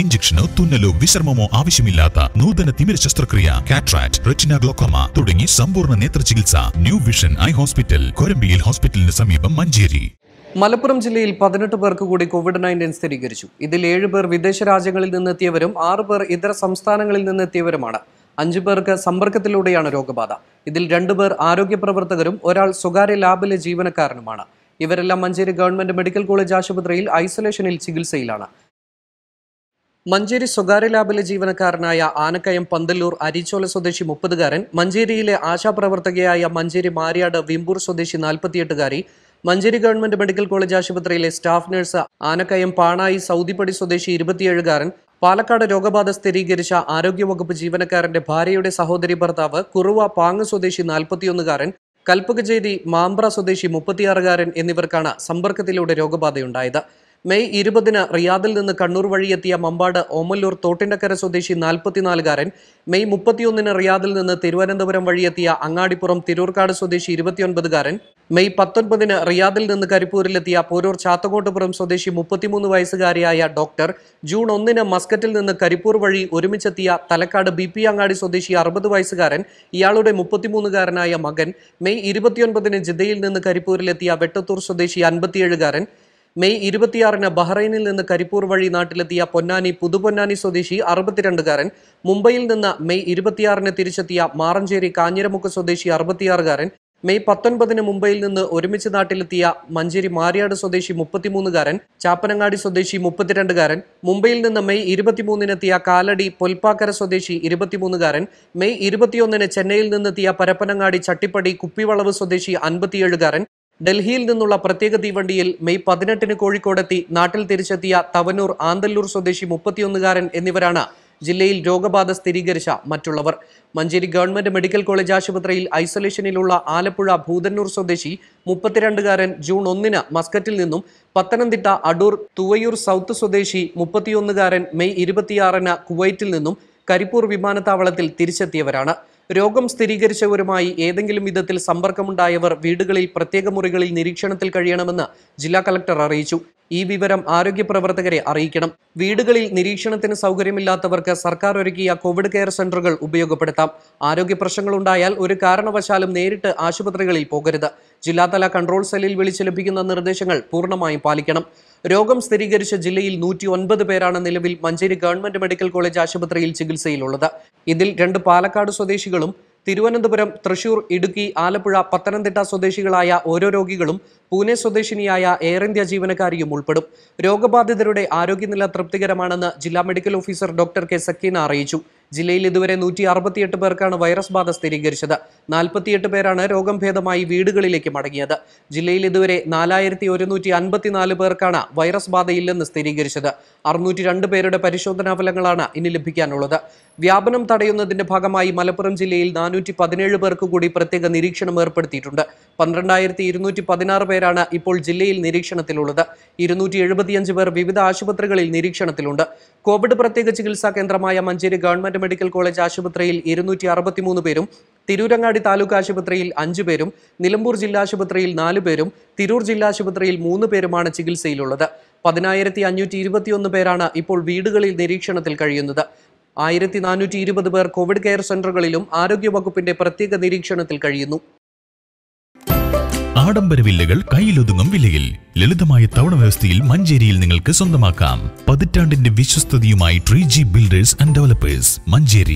ഇഞ്ചക്ഷനോ തുന്നലോ വിശ്രമമോ ആവശ്യമില്ലാത്ത നൂതന തിമിര ശസ്ത്രക്രിയ കാട്രാക്ട് റെറ്റിന ഗ്ലോക്കോമ തുടങ്ങി സമ്പൂർണ്ണ നേത്ര ചികിത്സ ന്യൂ വിഷൻ ഐ ഹോസ്പിറ്റൽ കൊരമ്പിയിൽ ഹോസ്പിറ്റലിന് സമീപം മഞ്ചേരി മലപ്പുറം ജില്ലയിൽ പതിനെട്ട് പേർക്ക് കൂടി കോവിഡ് നയൻറ്റീൻ സ്ഥിരീകരിച്ചു ഇതിൽ ഏഴ് പേർ വിദേശ രാജ്യങ്ങളിൽ നിന്നെത്തിയവരും ആറ് പേർ ഇതര സംസ്ഥാനങ്ങളിൽ നിന്നെത്തിയവരുമാണ് അഞ്ചു പേർക്ക് സമ്പർക്കത്തിലൂടെയാണ് രോഗബാധ ഇതിൽ രണ്ടു പേർ ആരോഗ്യ പ്രവർത്തകരും ഒരാൾ സ്വകാര്യ ലാബിലെ ജീവനക്കാരനുമാണ് ഇവരെല്ലാം മഞ്ചേരി ഗവൺമെന്റ് മെഡിക്കൽ കോളേജ് ആശുപത്രിയിൽ ഐസൊലേഷനിൽ ചികിത്സയിലാണ് മഞ്ചേരി സ്വകാര്യ ലാബിലെ ജീവനക്കാരനായ ആനക്കയം പന്തല്ലൂർ അരിച്ചോല സ്വദേശി മുപ്പതുകാരൻ മഞ്ചേരിയിലെ ആശാപ്രവർത്തകയായ മഞ്ചേരി മാരിയാട് വിമ്പൂർ സ്വദേശി നാൽപ്പത്തിയെട്ടുകാരി മഞ്ചേരി ഗവൺമെന്റ് മെഡിക്കൽ കോളേജ് ആശുപത്രിയിലെ സ്റ്റാഫ് നഴ്സ് ആനക്കയം പാണായി സൗദിപ്പടി സ്വദേശി ഇരുപത്തിയേഴുകാരൻ പാലക്കാട് രോഗബാധ സ്ഥിരീകരിച്ച ആരോഗ്യവകുപ്പ് ജീവനക്കാരന്റെ ഭാര്യയുടെ സഹോദരി ഭർത്താവ് കുറുവ പാങ് സ്വദേശി നാൽപ്പത്തിയൊന്നുകാരൻ കൽപ്പകചേരി മാമ്പ്ര സ്വദേശി മുപ്പത്തിയാറുകാരൻ എന്നിവർക്കാണ് സമ്പർക്കത്തിലൂടെ രോഗബാധയുണ്ടായത് മെയ് ഇരുപതിന് റിയാദിൽ നിന്ന് കണ്ണൂർ വഴിയെത്തിയ മമ്പാട് ഓമല്ലൂർ തോട്ടിൻ്റെക്കര സ്വദേശി നാൽപ്പത്തിനാലുകാരൻ മെയ് മുപ്പത്തിയൊന്നിന് റിയാദിൽ നിന്ന് തിരുവനന്തപുരം വഴിയെത്തിയ അങ്ങാടിപ്പുറം തിരൂർക്കാട് സ്വദേശി ഇരുപത്തിയൊൻപതുകാരൻ മെയ് പത്തൊൻപതിന് റിയാദിൽ നിന്ന് കരിപ്പൂരിലെത്തിയ പോരൂർ ചാത്തകോട്ടപുരം സ്വദേശി മുപ്പത്തിമൂന്ന് വയസ്സുകാരിയായ ഡോക്ടർ ജൂൺ ഒന്നിന് മസ്കറ്റിൽ നിന്ന് കരിപ്പൂർ വഴി ഒരുമിച്ചെത്തിയ തലക്കാട് ബി പി അങ്ങാടി സ്വദേശി അറുപത് വയസ്സുകാരൻ ഇയാളുടെ മുപ്പത്തിമൂന്നുകാരനായ മകൻ മെയ് ഇരുപത്തിയൊൻപതിന് ജിദ്ദയിൽ നിന്ന് കരിപ്പൂരിലെത്തിയ വെട്ടത്തൂർ സ്വദേശി അൻപത്തിയേഴുകാരൻ മെയ് ഇരുപത്തിയാറിന് ബഹ്റൈനിൽ നിന്ന് കരിപ്പൂർ വഴി നാട്ടിലെത്തിയ പൊന്നാനി പുതുപൊന്നാനി സ്വദേശി അറുപത്തിരണ്ടുകാരൻ മുംബൈയിൽ നിന്ന് മെയ് ഇരുപത്തിയാറിന് തിരിച്ചെത്തിയ മാറഞ്ചേരി കാഞ്ഞിരമുക്ക് സ്വദേശി അറുപത്തിയാറുകാരൻ മെയ് പത്തൊൻപതിന് മുംബൈയിൽ നിന്ന് ഒരുമിച്ച് നാട്ടിലെത്തിയ മഞ്ചേരി മാരിയാട് സ്വദേശി മുപ്പത്തിമൂന്നുകാരൻ ചാപ്പനങ്ങാടി സ്വദേശി മുപ്പത്തിരണ്ടുകാരൻ മുംബൈയിൽ നിന്ന് മെയ് ഇരുപത്തിമൂന്നിനെത്തിയ കാലടി പൊൽപ്പാക്കര സ്വദേശി ഇരുപത്തിമൂന്നുകാരൻ മെയ് ഇരുപത്തിയൊന്നിന് ചെന്നൈയിൽ നിന്നെത്തിയ പരപ്പനങ്ങാടി ചട്ടിപ്പടി കുപ്പിവളവ് സ്വദേശി അൻപത്തിയേഴുകാരൻ ഡൽഹിയിൽ നിന്നുള്ള പ്രത്യേക തീവണ്ടിയിൽ മെയ് പതിനെട്ടിന് കോഴിക്കോടെത്തി നാട്ടിൽ തിരിച്ചെത്തിയ തവനൂർ ആന്തല്ലൂർ സ്വദേശി മുപ്പത്തിയൊന്നുകാരൻ എന്നിവരാണ് ജില്ലയിൽ രോഗബാധ സ്ഥിരീകരിച്ച മറ്റുള്ളവർ മഞ്ചേരി ഗവൺമെന്റ് മെഡിക്കൽ കോളേജ് ആശുപത്രിയിൽ ഐസൊലേഷനിലുള്ള ആലപ്പുഴ ഭൂതന്നൂർ സ്വദേശി മുപ്പത്തിരണ്ടുകാരൻ ജൂൺ ഒന്നിന് മസ്കറ്റിൽ നിന്നും പത്തനംതിട്ട അടൂർ തുവയൂർ സൗത്ത് സ്വദേശി മുപ്പത്തിയൊന്നുകാരൻ മെയ് ഇരുപത്തിയാറിന് കുവൈറ്റിൽ നിന്നും കരിപ്പൂർ വിമാനത്താവളത്തിൽ തിരിച്ചെത്തിയവരാണ് രോഗം സ്ഥിരീകരിച്ചവരുമായി ഏതെങ്കിലും വിധത്തിൽ സമ്പർക്കമുണ്ടായവർ വീടുകളിൽ പ്രത്യേക മുറികളിൽ നിരീക്ഷണത്തിൽ കഴിയണമെന്ന് ജില്ലാ കളക്ടർ അറിയിച്ചു ഈ വിവരം ആരോഗ്യ പ്രവർത്തകരെ അറിയിക്കണം വീടുകളിൽ നിരീക്ഷണത്തിന് സൗകര്യമില്ലാത്തവർക്ക് സർക്കാർ ഒരുക്കിയ കോവിഡ് കെയർ സെന്ററുകൾ ഉപയോഗപ്പെടുത്താം ആരോഗ്യ ഉണ്ടായാൽ ഒരു കാരണവശാലും നേരിട്ട് ആശുപത്രികളിൽ പോകരുത് ജില്ലാതല കൺട്രോൾ സെല്ലിൽ വിളിച്ച് ലഭിക്കുന്ന നിർദ്ദേശങ്ങൾ പൂർണ്ണമായും പാലിക്കണം രോഗം സ്ഥിരീകരിച്ച ജില്ലയിൽ നൂറ്റി ഒൻപത് പേരാണ് നിലവിൽ മഞ്ചേരി ഗവൺമെന്റ് മെഡിക്കൽ കോളേജ് ആശുപത്രിയിൽ ചികിത്സയിലുള്ളത് ഇതിൽ രണ്ട് പാലക്കാട് സ്വദേശികളും തിരുവനന്തപുരം തൃശൂർ ഇടുക്കി ആലപ്പുഴ പത്തനംതിട്ട സ്വദേശികളായ ഓരോ രോഗികളും പൂനെ സ്വദേശിനിയായ എയർ ഇന്ത്യ ജീവനക്കാരിയും ഉൾപ്പെടും രോഗബാധിതരുടെ ആരോഗ്യനില തൃപ്തികരമാണെന്ന് ജില്ലാ medical officer doctor K Sakeena അറിയിച്ചു ജില്ലയിൽ ഇതുവരെ നൂറ്റി പേർക്കാണ് വൈറസ് ബാധ സ്ഥിരീകരിച്ചത് നാൽപ്പത്തിയെട്ട് പേരാണ് രോഗം ഭേദമായി വീടുകളിലേക്ക് മടങ്ങിയത് ജില്ലയിൽ ഇതുവരെ നാലായിരത്തി ഒരുന്നൂറ്റി അൻപത്തിനാല് പേർക്കാണ് വൈറസ് ബാധയില്ലെന്ന് സ്ഥിരീകരിച്ചത് അറുന്നൂറ്റി രണ്ട് പേരുടെ പരിശോധനാ ഫലങ്ങളാണ് ഇനി ലഭിക്കാനുള്ളത് വ്യാപനം തടയുന്നതിന്റെ ഭാഗമായി മലപ്പുറം ജില്ലയിൽ നാനൂറ്റി പതിനേഴ് പേർക്ക് കൂടി പ്രത്യേക നിരീക്ഷണം ഏർപ്പെടുത്തിയിട്ടുണ്ട് പന്ത്രണ്ടായിരത്തി ഇരുന്നൂറ്റി പതിനാറ് പേരാണ് ഇപ്പോൾ ജില്ലയിൽ നിരീക്ഷണത്തിലുള്ളത് ഇരുന്നൂറ്റി എഴുപത്തിയഞ്ച് പേർ വിവിധ ആശുപത്രികളിൽ നിരീക്ഷണത്തിലുണ്ട് കോവിഡ് പ്രത്യേക ചികിത്സാ കേന്ദ്രമായ മഞ്ചേരി ഗവൺമെന്റ് മെഡിക്കൽ കോളേജ് ആശുപത്രിയിൽ ഇരുന്നൂറ്റി അറുപത്തിമൂന്ന് പേരും തിരൂരങ്ങാടി താലൂക്ക് ആശുപത്രിയിൽ അഞ്ചു പേരും നിലമ്പൂർ ജില്ലാശുപത്രിയിൽ നാലു പേരും തിരൂർ ജില്ലാശുപത്രിയിൽ മൂന്ന് പേരുമാണ് ചികിത്സയിലുള്ളത് പതിനായിരത്തി അഞ്ഞൂറ്റി ഇരുപത്തിയൊന്ന് പേരാണ് ഇപ്പോൾ വീടുകളിൽ നിരീക്ഷണത്തിൽ കഴിയുന്നത് ആയിരത്തി നാനൂറ്റി ഇരുപത് പേർ കോവിഡ് കെയർ സെന്ററുകളിലും ആരോഗ്യവകുപ്പിന്റെ പ്രത്യേക നിരീക്ഷണത്തിൽ കഴിയുന്നു ആഡംബര വില്ലകൾ കയ്യിലൊതുങ്ങും വിലയിൽ ലളിതമായ തവണ വ്യവസ്ഥയിൽ മഞ്ചേരിയിൽ നിങ്ങൾക്ക് സ്വന്തമാക്കാം പതിറ്റാണ്ടിന്റെ വിശ്വസ്തയുമായി three G builders and developers Manjeri